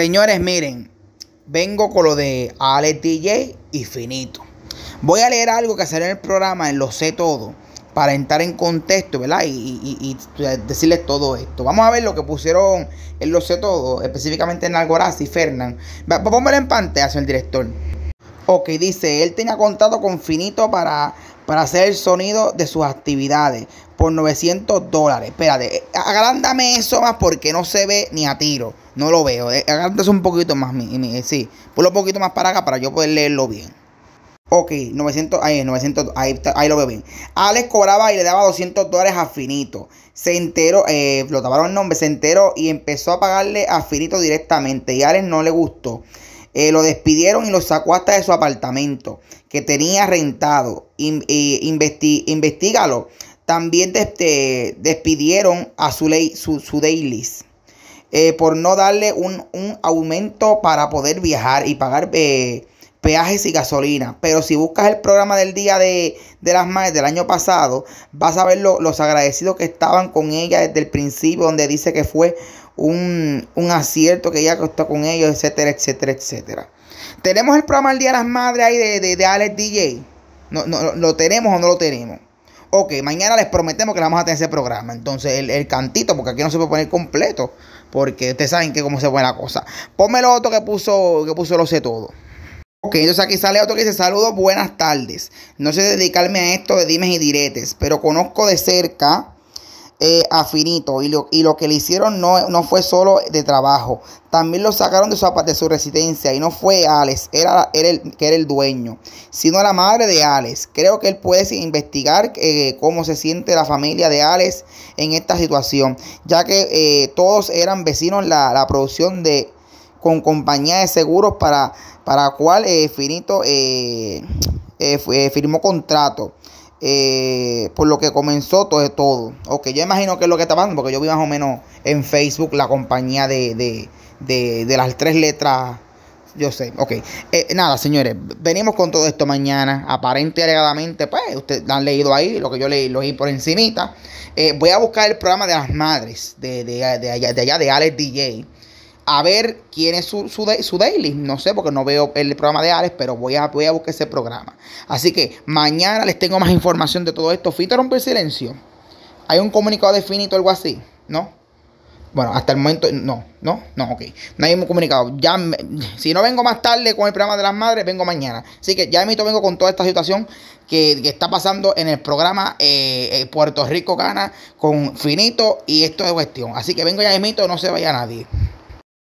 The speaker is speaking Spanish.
Señores, miren, vengo con lo de Ale DJ y Finito. Voy a leer algo que salió en el programa, en Lo Sé Todo, para entrar en contexto, ¿verdad? Y, decirles todo esto. Vamos a ver lo que pusieron en Lo Sé Todo, específicamente en Algoraz y Fernán. Póngalo en pantalla, señor director. Ok, dice, él tenía contado con Finito para, para hacer el sonido de sus actividades por 900 dólares. Espérate, eh, agrándame eso más porque no se ve ni a tiro. No lo veo. Eh, eso un poquito más, sí. Ponlo un poquito más para acá para yo poder leerlo bien. Ok, 900, ahí, 900, ahí, ahí lo veo bien. Alex cobraba y le daba 200 dólares a Finito. Se enteró, eh, lo taparon el nombre, se enteró y empezó a pagarle a Finito directamente. Y a Alex no le gustó. lo despidieron y lo sacó hasta de su apartamento que tenía rentado. Investígalo. investigalo también despidieron a su, ley, su, eh, por no darle un, aumento para poder viajar y pagar eh, peajes y gasolina. Pero si buscas el programa del Día de, las Madres del año pasado, vas a ver los agradecidos que estaban con ella desde el principio, donde dice que fue un, acierto que ella costó con ellos, etcétera, etcétera, etcétera. Tenemos el programa del Día de las Madres ahí de, Alex DJ. No, no, ¿Lo tenemos o no lo tenemos? Ok, mañana les prometemos que la vamos a tener ese programa. Entonces, el, cantito, porque aquí no se puede poner completo. Porque ustedes saben que cómo se pone la cosa. Ponme lo otro que puso, que puso lo sé todo. Ok, entonces aquí sale otro que dice saludos, buenas tardes. No sé dedicarme a esto de dimes y diretes, pero conozco de cerca eh, a Finito y lo, y lo, que le hicieron no, fue solo de trabajo, también lo sacaron de su, de su residencia y no fue Alex, era, el, que era el dueño, sino la madre de Alex. Creo que él puede investigar eh, cómo se siente la familia de Alex en esta situación, ya que eh, todos eran vecinos la, producción de con compañía de seguros para, para cual eh, Finito firmó contrato. Eh, por lo que comenzó todo, todo. Ok, yo imagino que es lo que está pasando, porque yo vi más o menos en Facebook la compañía de, las tres letras. Yo sé, ok. Eh, nada, señores, venimos con todo esto mañana. Aparente alegadamente, pues, ustedes han leído ahí lo que yo leí, lo leí por encimita. Eh, voy a buscar el programa de las madres de, allá, de allá de Alex DJ a ver quién es su, daily. No sé, porque no veo el programa de Alex, pero voy a, voy a buscar ese programa. Así que mañana les tengo más información de todo esto. Fíjate rompe el silencio. ¿Hay un comunicado definito algo así? ¿No? Bueno, hasta el momento, no, no, no, ok. No hay un comunicado. Ya si no vengo más tarde con el programa de las madres, vengo mañana. Así que ya mito vengo con toda esta situación que, está pasando en el programa eh, eh, Puerto Rico Gana con Finito y esto es cuestión. Así que vengo ya mito... no se vaya nadie.